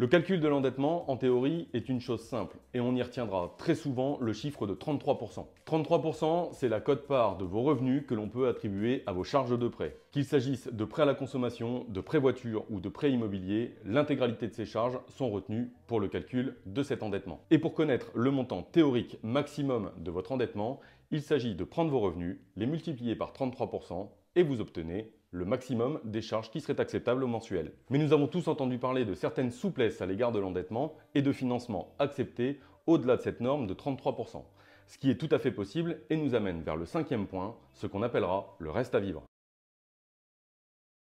Le calcul de l'endettement, en théorie, est une chose simple et on y retiendra très souvent le chiffre de 33%. 33%, c'est la cote-part de vos revenus que l'on peut attribuer à vos charges de prêt. Qu'il s'agisse de prêts à la consommation, de prêts voiture ou de prêts immobilier, l'intégralité de ces charges sont retenues pour le calcul de cet endettement. Et pour connaître le montant théorique maximum de votre endettement, il s'agit de prendre vos revenus, les multiplier par 33% et vous obtenez le maximum des charges qui seraient acceptables au mensuel. Mais nous avons tous entendu parler de certaines souplesses à l'égard de l'endettement et de financement acceptés au-delà de cette norme de 33%, ce qui est tout à fait possible et nous amène vers le cinquième point, ce qu'on appellera le reste à vivre.